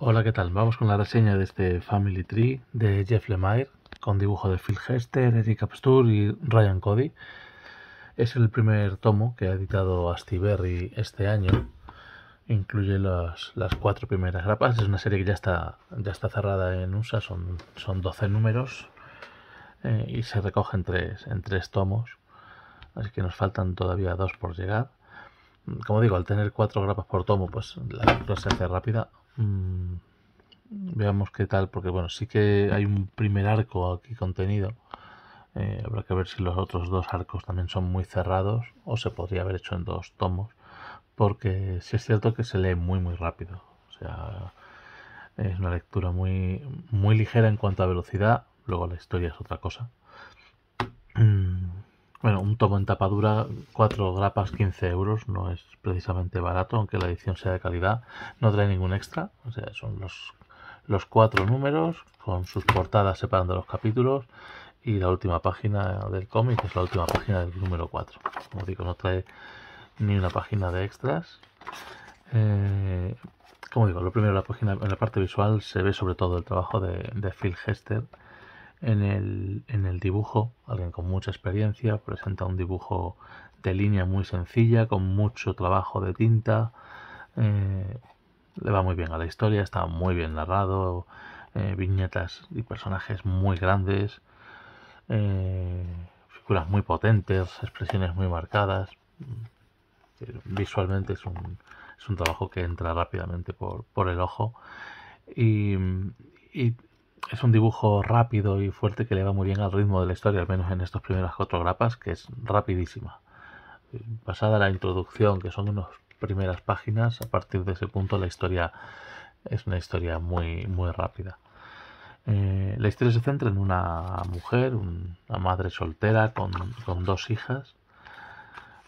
Hola, ¿qué tal? Vamos con la reseña de este Family Tree de Jeff Lemire, con dibujo de Phil Hester, Eric Abstur y Ryan Cody. Es el primer tomo que ha editado Berry este año. Incluye las, cuatro primeras grapas. Es una serie que ya está, ya está cerrada en USA, son, son 12 números eh, y se recoge en tres, en tres tomos. Así que nos faltan todavía dos por llegar como digo, al tener cuatro grapas por tomo, pues la lectura se hace rápida. Mm, veamos qué tal, porque bueno, sí que hay un primer arco aquí contenido. Eh, habrá que ver si los otros dos arcos también son muy cerrados o se podría haber hecho en dos tomos, porque si es cierto que se lee muy, muy rápido. O sea, es una lectura muy, muy ligera en cuanto a velocidad, luego la historia es otra cosa. Bueno, un tomo en tapadura, cuatro grapas, 15 euros, no es precisamente barato, aunque la edición sea de calidad. No trae ningún extra, o sea, son los, los cuatro números con sus portadas separando los capítulos y la última página del cómic es la última página del número 4. Como digo, no trae ni una página de extras. Eh, como digo, lo primero, la página, en la parte visual se ve sobre todo el trabajo de Phil Hester en el, en el dibujo, alguien con mucha experiencia, presenta un dibujo de línea muy sencilla, con mucho trabajo de tinta. Eh, le va muy bien a la historia, está muy bien narrado, eh, viñetas y personajes muy grandes, eh, figuras muy potentes, expresiones muy marcadas. Mm, visualmente es un, es un trabajo que entra rápidamente por, por el ojo. y es un dibujo rápido y fuerte que le va muy bien al ritmo de la historia, al menos en estas primeras cuatro grapas, que es rapidísima. Pasada la introducción, que son unas primeras páginas, a partir de ese punto la historia es una historia muy, muy rápida. Eh, la historia se centra en una mujer, una madre soltera con, con dos hijas,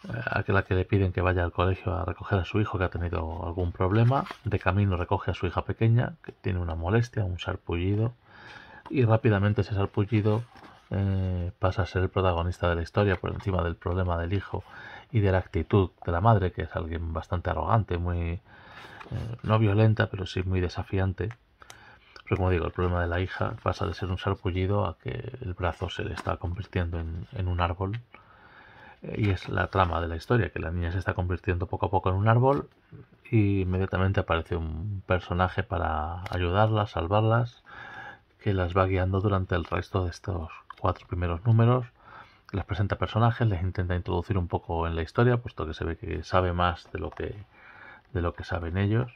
eh, a la que le piden que vaya al colegio a recoger a su hijo que ha tenido algún problema. De camino recoge a su hija pequeña que tiene una molestia, un sarpullido. Y rápidamente ese sarpullido eh, pasa a ser el protagonista de la historia por encima del problema del hijo y de la actitud de la madre, que es alguien bastante arrogante, muy eh, no violenta, pero sí muy desafiante. Pero como digo, el problema de la hija pasa de ser un sarpullido a que el brazo se le está convirtiendo en un árbol y es la trama de la historia, que la niña se está convirtiendo poco a poco en un árbol y inmediatamente aparece un personaje para ayudarlas, salvarlas, que las va guiando durante el resto de estos cuatro primeros números. Les presenta personajes, les intenta introducir un poco en la historia, puesto que se ve que sabe más de lo que, de lo que saben ellos.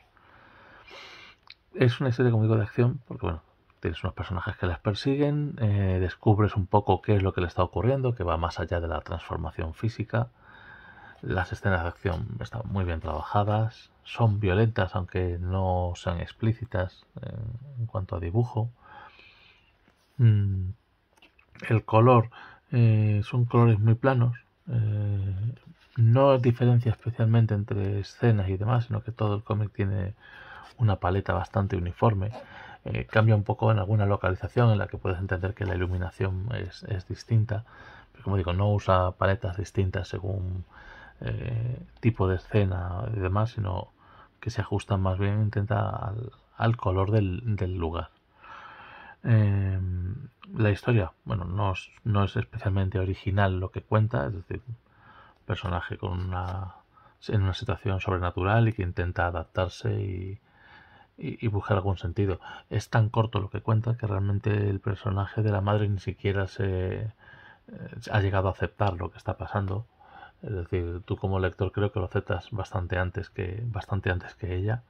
Es una historia, como digo, de acción, porque bueno, tienes unos personajes que las persiguen, eh, descubres un poco qué es lo que le está ocurriendo, que va más allá de la transformación física. Las escenas de acción están muy bien trabajadas, son violentas aunque no sean explícitas eh, en cuanto a dibujo. Mm, el color eh, son colores muy planos, no diferencia especialmente entre escenas y demás, sino que todo el cómic tiene una paleta bastante uniforme. Eh, cambia un poco en alguna localización en la que puedes entender que la iluminación es, es distinta. como digo, no usa paletas distintas según eh, tipo de escena y demás, sino que se ajusta más bien, intenta al, color del, del lugar. Em, la historia, bueno, no es, no es especialmente original lo que cuenta, es decir, un personaje con una, en una situación sobrenatural y que intenta adaptarse y y, buscar algún sentido. Es tan corto lo que cuenta que realmente el personaje de la madre ni siquiera se eh, ha llegado a aceptar lo que está pasando. Es decir, tú como lector creo que lo aceptas bastante antes que, bastante antes que ella.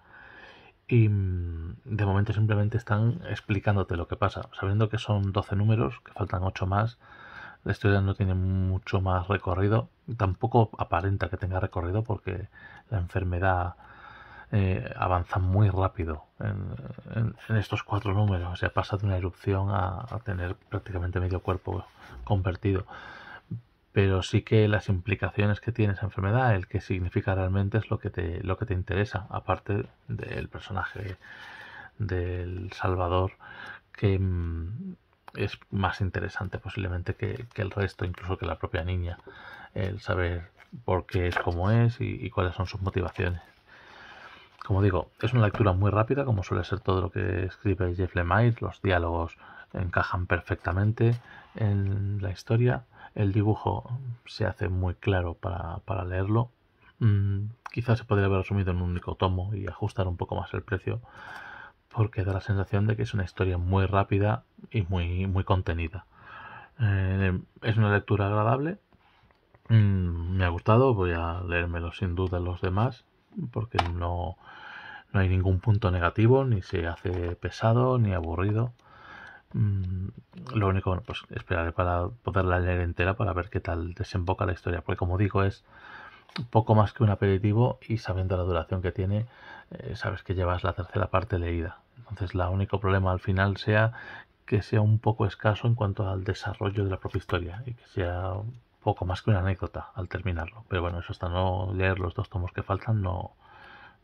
Y mm, de momento simplemente están explicándote lo que pasa. Sabiendo que son 12 números, que faltan 8 más, la historia no tiene mucho más recorrido. Tampoco aparenta que tenga recorrido porque la enfermedad eh, avanza muy rápido en, estos cuatro números. O sea, pasa de una erupción a, tener prácticamente medio cuerpo convertido. Pero sí que las implicaciones que tiene esa enfermedad, el que significa realmente es lo que te, lo que te interesa, aparte del personaje del Salvador, que mm, es más interesante posiblemente que, el resto, incluso que la propia niña, el saber por qué es como es y cuáles son sus motivaciones. Como digo, es una lectura muy rápida, como suele ser todo lo que escribe Jeff Lemire. Los diálogos encajan perfectamente en la historia. El dibujo se hace muy claro para, leerlo. Mm, quizás se podría haber asumido en un único tomo y ajustar un poco más el precio, porque da la sensación de que es una historia muy rápida y muy, muy contenida. Eh, es una lectura agradable. Mm, me ha gustado, voy a leérmelo sin duda los demás porque no, hay ningún punto negativo, ni se hace pesado, ni aburrido. Mm, lo único, pues esperaré para poderla leer entera para ver qué tal desemboca la historia, porque como digo, es poco más que un aperitivo y sabiendo la duración que tiene, eh, sabes que llevas la tercera parte leída. Entonces, el único problema al final sea que sea un poco escaso en cuanto al desarrollo de la propia historia y que sea poco más que una anécdota al terminarlo. Pero bueno, eso hasta no leer los dos tomos que faltan no,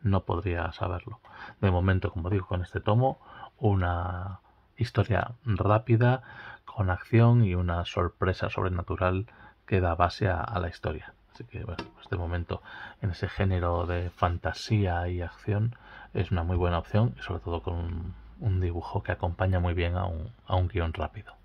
no podría saberlo. De momento, como digo, con este tomo, una historia rápida, con acción y una sorpresa sobrenatural que da base a, la historia. Así que, bueno, pues de momento, en ese género de fantasía y acción, es una muy buena opción, y sobre todo con un, dibujo que acompaña muy bien a un, a un guión rápido.